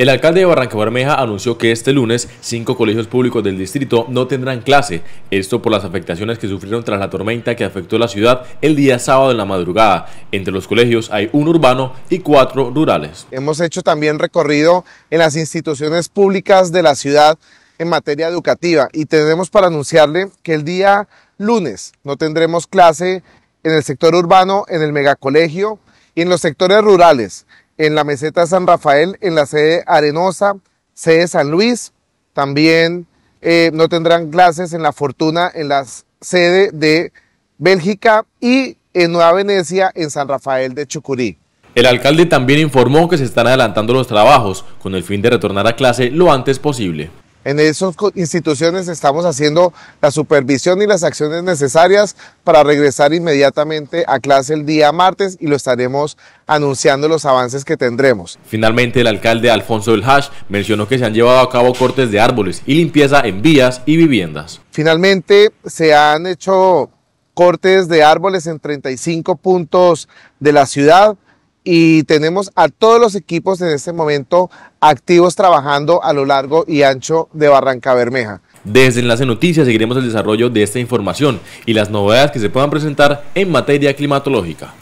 El alcalde de Barranca anunció que este lunes cinco colegios públicos del distrito no tendrán clase, esto por las afectaciones que sufrieron tras la tormenta que afectó la ciudad el día sábado en la madrugada. Entre los colegios hay un urbano y cuatro rurales. Hemos hecho también recorrido en las instituciones públicas de la ciudad en materia educativa y tenemos para anunciarle que el día lunes no tendremos clase en el sector urbano, en el megacolegio y en los sectores rurales en la meseta San Rafael, en la sede Arenosa, sede San Luis. También eh, no tendrán clases en La Fortuna, en la sede de Bélgica y en Nueva Venecia, en San Rafael de Chucurí. El alcalde también informó que se están adelantando los trabajos con el fin de retornar a clase lo antes posible. En esas instituciones estamos haciendo la supervisión y las acciones necesarias para regresar inmediatamente a clase el día martes y lo estaremos anunciando los avances que tendremos. Finalmente, el alcalde Alfonso del Hash mencionó que se han llevado a cabo cortes de árboles y limpieza en vías y viviendas. Finalmente, se han hecho cortes de árboles en 35 puntos de la ciudad y tenemos a todos los equipos en este momento activos trabajando a lo largo y ancho de Barranca Bermeja. Desde Enlace Noticias seguiremos el desarrollo de esta información y las novedades que se puedan presentar en materia climatológica.